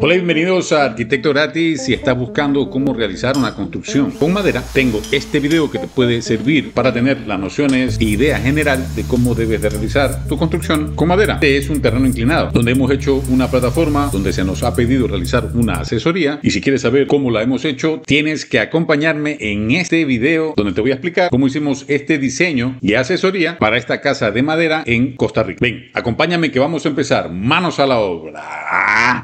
Hola, bienvenidos a Arquitecto Gratis. Si estás buscando cómo realizar una construcción con madera, tengo este video que te puede servir para tener las nociones e idea general de cómo debes de realizar tu construcción con madera. Este es un terreno inclinado donde hemos hecho una plataforma donde se nos ha pedido realizar una asesoría y si quieres saber cómo la hemos hecho, tienes que acompañarme en este video donde te voy a explicar cómo hicimos este diseño y asesoría para esta casa de madera en Costa Rica. Ven, acompáñame que vamos a empezar. Manos a la obra.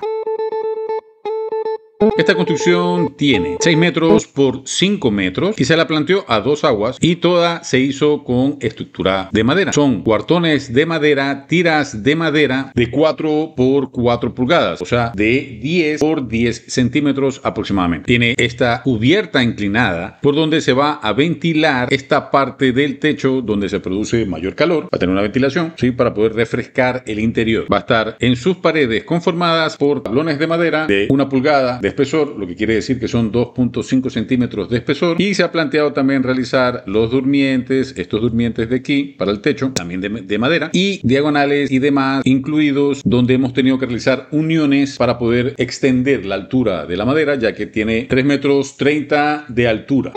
Esta construcción tiene 6 metros por 5 metros y se la planteó a dos aguas y toda se hizo con estructura de madera. Son cuartones de madera, tiras de madera de 4 por 4 pulgadas, o sea, de 10 por 10 centímetros aproximadamente. Tiene esta cubierta inclinada por donde se va a ventilar esta parte del techo donde se produce mayor calor, para tener una ventilación, ¿sí? para poder refrescar el interior. Va a estar en sus paredes conformadas por tablones de madera de una pulgada de espesor, lo que quiere decir que son 2.5 centímetros de espesor. Y se ha planteado también realizar los durmientes, estos durmientes de aquí para el techo, también de, madera, y diagonales y demás incluidos, donde hemos tenido que realizar uniones para poder extender la altura de la madera, ya que tiene 3 metros 30 de altura.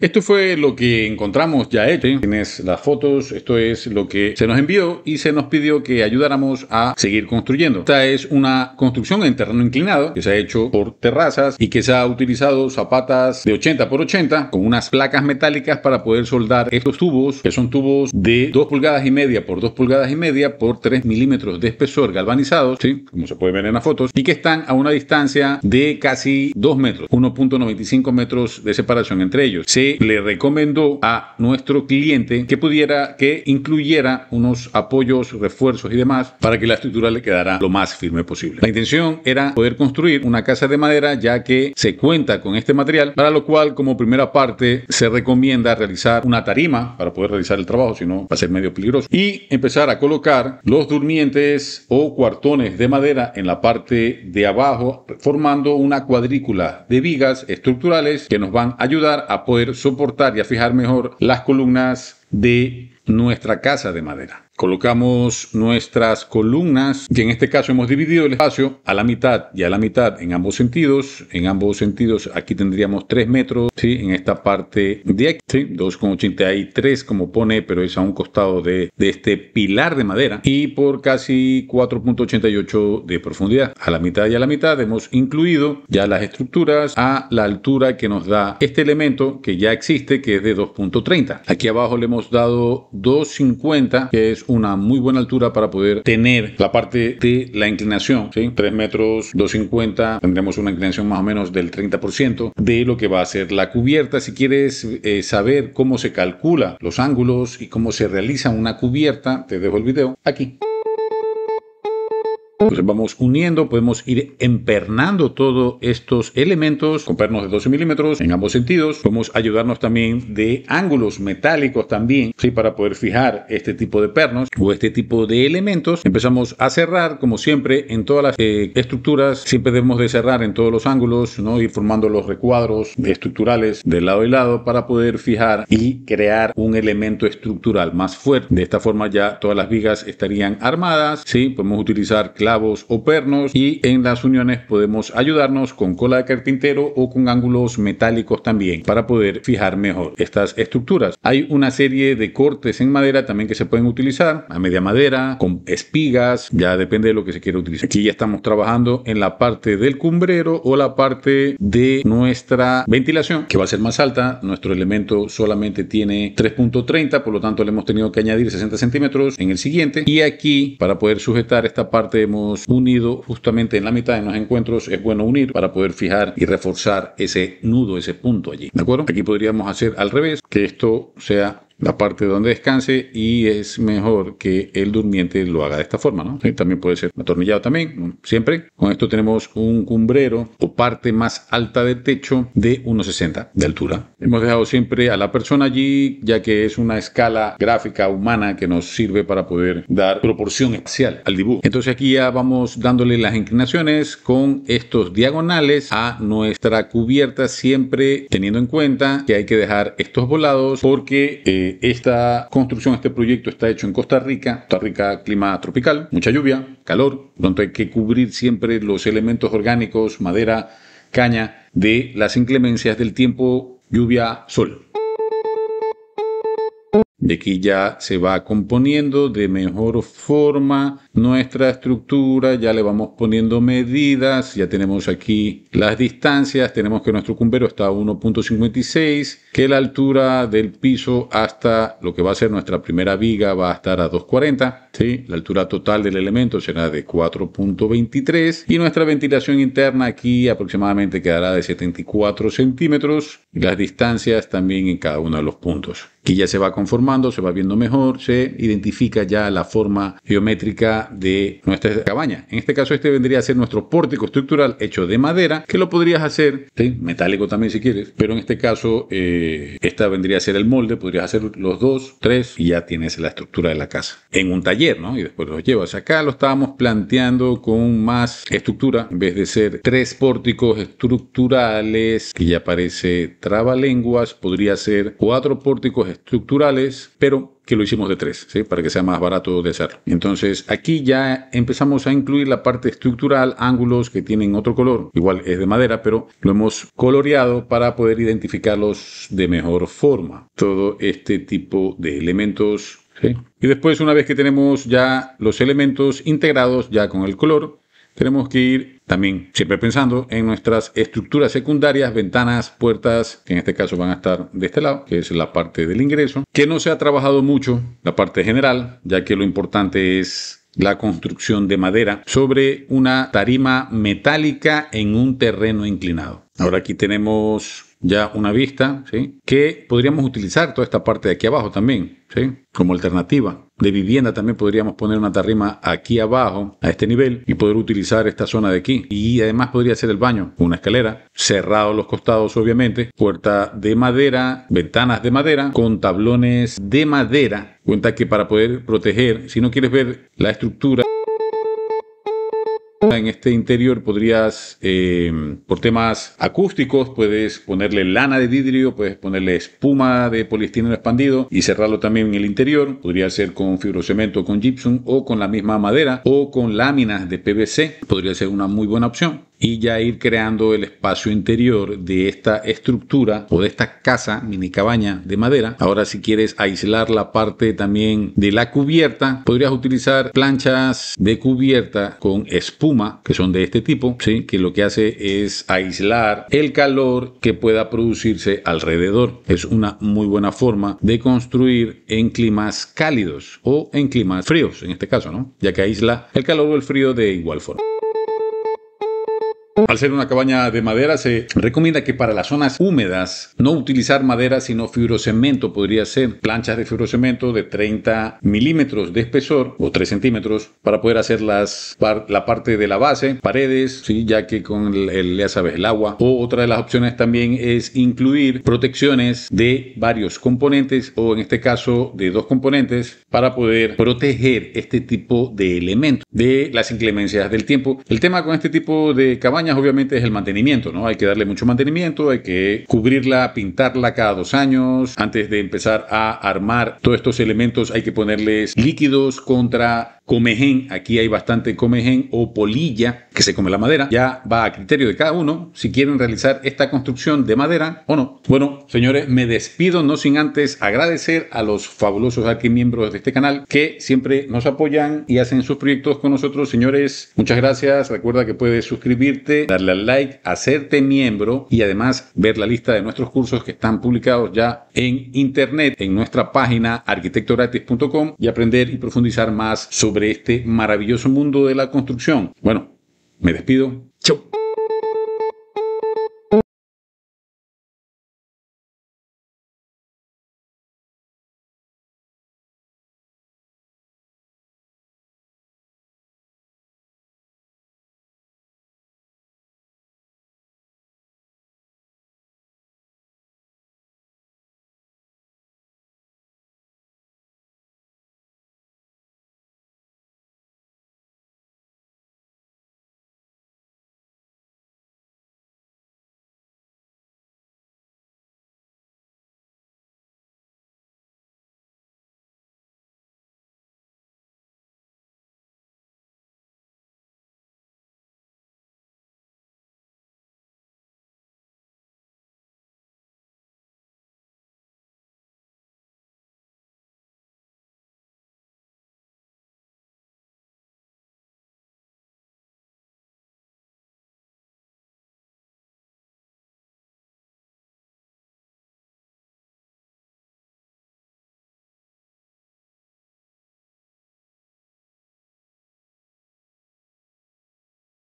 Esto fue lo que encontramos ya hecho. Tienes las fotos, esto es lo que se nos envió y se nos pidió que ayudáramos a seguir construyendo. Esta es una construcción en terreno inclinado que se ha hecho por terrazas y que se ha utilizado zapatas de 80 x 80 con unas placas metálicas para poder soldar estos tubos, que son tubos de 2 pulgadas y media por 2 pulgadas y media por 3 milímetros de espesor galvanizados, ¿sí? como se puede ver en las fotos, y que están a una distancia de casi 2 metros, 1.95 metros de separación entre ellos. Se le recomendó a nuestro cliente que pudiera, que incluyera unos apoyos, refuerzos y demás para que la estructura le quedara lo más firme posible. La intención era poder construir una casa de madera ya que se cuenta con este material, para lo cual como primera parte se recomienda realizar una tarima para poder realizar el trabajo, si no va a ser medio peligroso, y empezar a colocar los durmientes o cuartones de madera en la parte de abajo, formando una cuadrícula de vigas estructurales que nos van a ayudar a poder soportar y a fijar mejor las columnas de nuestra casa de madera. Colocamos nuestras columnas y en este caso hemos dividido el espacio a la mitad y a la mitad en ambos sentidos. En ambos sentidos aquí tendríamos 3 metros, ¿sí? en esta parte de aquí, 2,83 como pone, pero es a un costado de, de este pilar de madera y por casi 4,88 de profundidad. A la mitad y a la mitad hemos incluido ya las estructuras a la altura que nos da este elemento que ya existe que es de 2,30. Aquí abajo le hemos dado 2,50 que es una muy buena altura para poder tener la parte de la inclinación, ¿sí? 3 metros 250, tendremos una inclinación más o menos del 30% de lo que va a ser la cubierta. Si quieres eh, saber cómo se calcula los ángulos y cómo se realiza una cubierta, te dejo el video aquí. Entonces vamos uniendo, podemos ir empernando todos estos elementos con pernos de 12 milímetros en ambos sentidos. Podemos ayudarnos también de ángulos metálicos también, ¿sí? para poder fijar este tipo de pernos o este tipo de elementos. Empezamos a cerrar, como siempre, en todas las eh, estructuras. Siempre debemos de cerrar en todos los ángulos, ¿no? ir formando los recuadros estructurales de lado y lado para poder fijar y crear un elemento estructural más fuerte. De esta forma ya todas las vigas estarían armadas. ¿sí? Podemos utilizar clavos o pernos y en las uniones podemos ayudarnos con cola de carpintero o con ángulos metálicos también para poder fijar mejor estas estructuras. Hay una serie de cortes en madera también que se pueden utilizar a media madera, con espigas, ya depende de lo que se quiera utilizar. Aquí ya estamos trabajando en la parte del cumbrero o la parte de nuestra ventilación que va a ser más alta. Nuestro elemento solamente tiene 3.30, por lo tanto le hemos tenido que añadir 60 centímetros en el siguiente y aquí para poder sujetar esta parte de unido justamente en la mitad de los encuentros, es bueno unir para poder fijar y reforzar ese nudo, ese punto allí. ¿De acuerdo? Aquí podríamos hacer al revés, que esto sea la parte donde descanse y es mejor que el durmiente lo haga de esta forma, ¿no? también puede ser atornillado también, siempre. Con esto tenemos un cumbrero o parte más alta del techo de 1,60 de altura. Hemos dejado siempre a la persona allí, ya que es una escala gráfica humana que nos sirve para poder dar proporción espacial al dibujo. Entonces aquí ya vamos dándole las inclinaciones con estos diagonales a nuestra cubierta, siempre teniendo en cuenta que hay que dejar estos volados porque... Eh, eh, esta construcción, este proyecto está hecho en Costa Rica. Costa Rica, clima tropical, mucha lluvia, calor. donde hay que cubrir siempre los elementos orgánicos, madera, caña, de las inclemencias del tiempo, lluvia, sol de aquí ya se va componiendo de mejor forma nuestra estructura, ya le vamos poniendo medidas, ya tenemos aquí las distancias, tenemos que nuestro cumbero está a 1.56, que la altura del piso hasta lo que va a ser nuestra primera viga va a estar a 2.40. ¿sí? La altura total del elemento será de 4.23 y nuestra ventilación interna aquí aproximadamente quedará de 74 centímetros las distancias también en cada uno de los puntos. Aquí ya se va conformando, se va viendo mejor, se identifica ya la forma geométrica de nuestra cabaña. En este caso este vendría a ser nuestro pórtico estructural hecho de madera, que lo podrías hacer, metálico también si quieres, pero en este caso eh, esta vendría a ser el molde, podrías hacer los dos, tres y ya tienes la estructura de la casa. En un taller y después los llevas. Acá lo estábamos planteando con más estructura, en vez de ser tres pórticos estructurales, que ya parece trabalenguas, podría ser cuatro pórticos estructurales, pero que lo hicimos de tres, para que sea más barato de hacer. Entonces aquí ya empezamos a incluir la parte estructural, ángulos que tienen otro color, igual es de madera, pero lo hemos coloreado para poder identificarlos de mejor forma. Todo este tipo de elementos y después, una vez que tenemos ya los elementos integrados ya con el color, tenemos que ir también siempre pensando en nuestras estructuras secundarias, ventanas, puertas, que en este caso van a estar de este lado, que es la parte del ingreso, que no se ha trabajado mucho, la parte general, ya que lo importante es la construcción de madera sobre una tarima metálica en un terreno inclinado. Ahora aquí tenemos ya una vista, ¿sí? que podríamos utilizar toda esta parte de aquí abajo también, ¿sí? como alternativa. De vivienda también podríamos poner una tarrima aquí abajo, a este nivel, y poder utilizar esta zona de aquí. Y además podría ser el baño, una escalera, cerrado los costados obviamente, puerta de madera, ventanas de madera, con tablones de madera. Cuenta que para poder proteger, si no quieres ver la estructura en este interior podrías, eh, por temas acústicos, puedes ponerle lana de vidrio, puedes ponerle espuma de poliestireno expandido y cerrarlo también en el interior. Podría ser con fibrocemento, con gypsum o con la misma madera o con láminas de PVC. Podría ser una muy buena opción y ya ir creando el espacio interior de esta estructura o de esta casa, mini cabaña de madera. Ahora si quieres aislar la parte también de la cubierta, podrías utilizar planchas de cubierta con espuma, que son de este tipo, ¿sí? que lo que hace es aislar el calor que pueda producirse alrededor. Es una muy buena forma de construir en climas cálidos o en climas fríos, en este caso, ¿no? ya que aísla el calor o el frío de igual forma hacer una cabaña de madera, se recomienda que para las zonas húmedas no utilizar madera, sino fibrocemento. Podría ser planchas de fibrocemento de 30 milímetros de espesor o 3 centímetros para poder hacer las, la parte de la base, paredes, ¿sí? ya que con el, ya sabes, el agua. O otra de las opciones también es incluir protecciones de varios componentes o en este caso de dos componentes para poder proteger este tipo de elementos de las inclemencias del tiempo. El tema con este tipo de cabañas, obviamente, obviamente es el mantenimiento, ¿no? Hay que darle mucho mantenimiento, hay que cubrirla, pintarla cada dos años. Antes de empezar a armar todos estos elementos hay que ponerles líquidos contra comején, aquí hay bastante comején o polilla que se come la madera, ya va a criterio de cada uno si quieren realizar esta construcción de madera o no. Bueno, señores, me despido no sin antes agradecer a los fabulosos aquí miembros de este canal que siempre nos apoyan y hacen sus proyectos con nosotros. Señores, muchas gracias. Recuerda que puedes suscribirte, darle al like, hacerte miembro y además ver la lista de nuestros cursos que están publicados ya en internet en nuestra página arquitectogratis.com y aprender y profundizar más sobre este maravilloso mundo de la construcción. Bueno, me despido.